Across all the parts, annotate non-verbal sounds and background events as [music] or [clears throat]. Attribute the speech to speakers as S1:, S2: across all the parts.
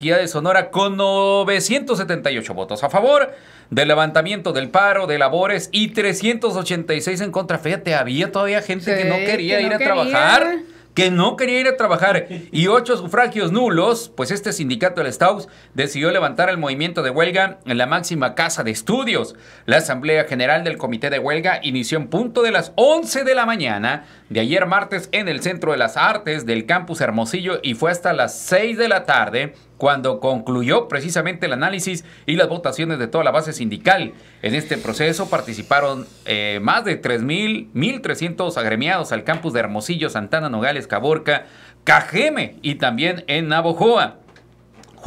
S1: de Sonora con 978 votos a favor del levantamiento del paro de labores y 386 en contra. Fíjate, había todavía gente que no quería ir a trabajar, que no quería ir a trabajar y ocho sufragios nulos, pues este sindicato del Staus decidió levantar el movimiento de huelga en la máxima casa de estudios. La Asamblea General del Comité de Huelga inició en punto de las 11 de la mañana de ayer martes en el Centro de las Artes del Campus Hermosillo y fue hasta las 6 de la tarde cuando concluyó precisamente el análisis y las votaciones de toda la base sindical. En este proceso participaron eh, más de 3.000, 1.300 agremiados al campus de Hermosillo, Santana, Nogales, Caborca, Cajeme y también en Navojoa.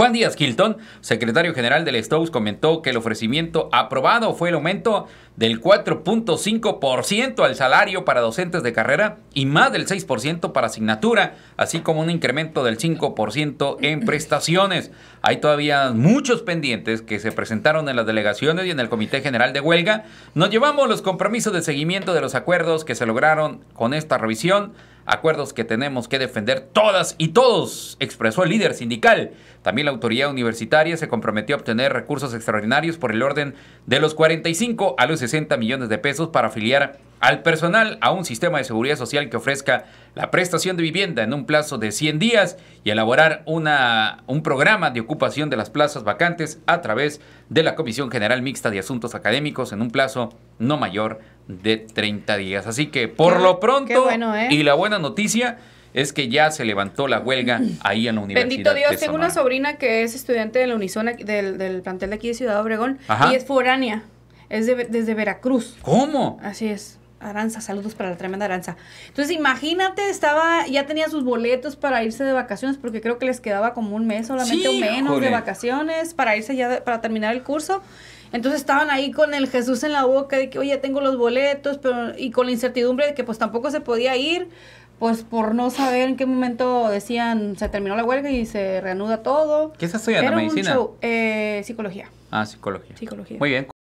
S1: Juan Díaz Hilton, secretario general del Stoves, comentó que el ofrecimiento aprobado fue el aumento del 4.5% al salario para docentes de carrera y más del 6% para asignatura, así como un incremento del 5% en [clears throat] prestaciones. Hay todavía muchos pendientes que se presentaron en las delegaciones y en el Comité General de Huelga. Nos llevamos los compromisos de seguimiento de los acuerdos que se lograron con esta revisión acuerdos que tenemos que defender todas y todos, expresó el líder sindical. También la autoridad universitaria se comprometió a obtener recursos extraordinarios por el orden de los 45 a los 60 millones de pesos para afiliar al personal a un sistema de seguridad social que ofrezca la prestación de vivienda en un plazo de 100 días y elaborar una, un programa de ocupación de las plazas vacantes a través de la Comisión General Mixta de Asuntos Académicos en un plazo no mayor de 30 días. Así que por lo pronto ¿eh? y la buena noticia es que ya se levantó la huelga ahí en la universidad. Bendito Dios, tengo una
S2: sobrina que es estudiante de la unisona del, del plantel de aquí de Ciudad Obregón, y es foránea, es desde Veracruz. ¿Cómo? Así es. Aranza, saludos para la tremenda Aranza. Entonces, imagínate, estaba, ya tenía sus boletos para irse de vacaciones, porque creo que les quedaba como un mes solamente o menos de vacaciones para irse ya, para terminar el curso. Entonces estaban ahí con el Jesús en la boca de que, oye, tengo los boletos, pero y con la incertidumbre de que pues tampoco se podía ir, pues por no saber en qué momento decían, se terminó la huelga y se reanuda todo.
S1: ¿Qué estás estudiando? ¿Medicina?
S2: Eh, psicología.
S1: Ah, psicología. Psicología. Muy bien.